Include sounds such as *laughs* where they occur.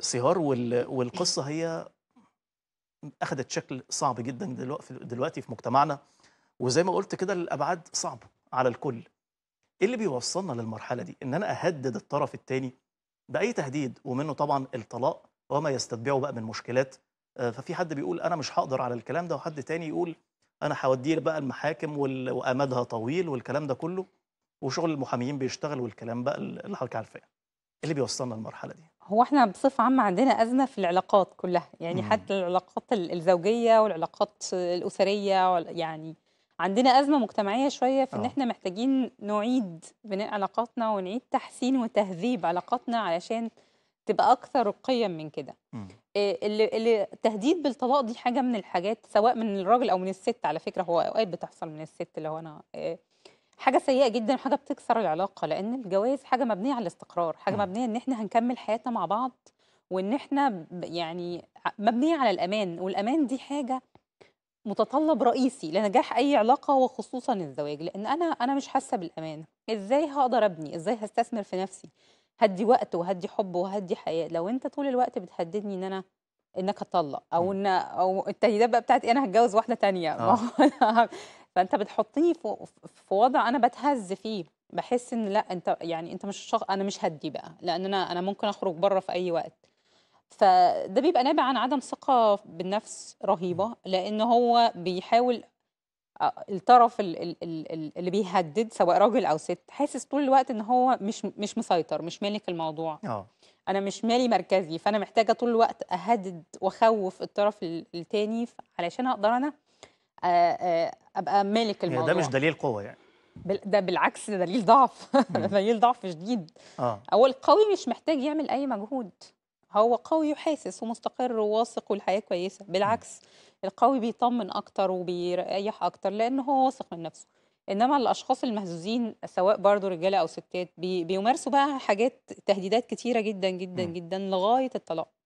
سهار والقصه هي اخذت شكل صعب جدا دلوقتي في مجتمعنا وزي ما قلت كده الابعاد صعبه على الكل ايه اللي بيوصلنا للمرحله دي ان انا اهدد الطرف الثاني باي تهديد ومنه طبعا الطلاق وما يستتبعه بقى من مشكلات آه، ففي حد بيقول انا مش هقدر على الكلام ده وحد تاني يقول انا هوديه بقى المحاكم وامدها طويل والكلام ده كله وشغل المحاميين بيشتغل والكلام بقى اللي حضرتك عارفاه اللي بيوصلنا للمرحله دي هو احنا بصفه عامه عندنا ازمه في العلاقات كلها يعني مم. حتى العلاقات الزوجيه والعلاقات الاسريه يعني عندنا ازمه مجتمعيه شويه في أوه. ان آه. احنا محتاجين نعيد بناء علاقاتنا ونعيد تحسين وتهذيب علاقاتنا علشان تبقى اكثر رقيا من كده اللي, آه، اللي بالطلاق دي حاجه من الحاجات سواء من الراجل او من الست على فكره هو اوقات بتحصل من الست اللي هو انا إيه حاجه سيئه جدا وحاجه بتكسر العلاقه لان الجواز حاجه مبنيه على الاستقرار حاجه مبنيه ان احنا هنكمل حياتنا مع بعض وان احنا يعني مبنيه على الامان والامان دي حاجه متطلب رئيسي لنجاح اي علاقه وخصوصا الزواج لان انا انا مش حاسه بالامان ازاي هقدر ابني ازاي هستثمر في نفسي هدي وقت وهدي حب وهدي حياه لو انت طول الوقت بتهددني ان انا انك هتطلق او ان او التهديدات بقى بتاعتي انا هتجوز واحده تانية آه. *laughs* فانت بتحطني في, في وضع انا بتهز فيه بحس ان لا انت يعني انت مش شخ... انا مش هدي بقى لان انا انا ممكن اخرج بره في اي وقت فده بيبقى نابع عن عدم ثقه بالنفس رهيبه لان هو بيحاول آه، الطرف اللي بيهدد سواء راجل او ست حاسس طول الوقت ان هو مش مش مسيطر مش مالك الموضوع أوه. انا مش مالي مركزي فانا محتاجه طول الوقت اهدد واخوف الطرف التاني علشان اقدر انا آه، آه، ابقى مالك يعني الموضوع ده مش دليل قوه يعني ده بالعكس ده دليل ضعف *laughs* دليل ضعف شديد آه. هو القوي مش محتاج يعمل اي مجهود هو قوي وحاسس ومستقر وواثق والحياه كويسه بالعكس القوي بيطمن اكتر وبيريح اكتر لان هو واثق من نفسه انما الاشخاص المهزوزين سواء برضو رجاله او ستات بيمارسوا بقى حاجات تهديدات كتيره جدا جدا م. جدا لغايه الطلاق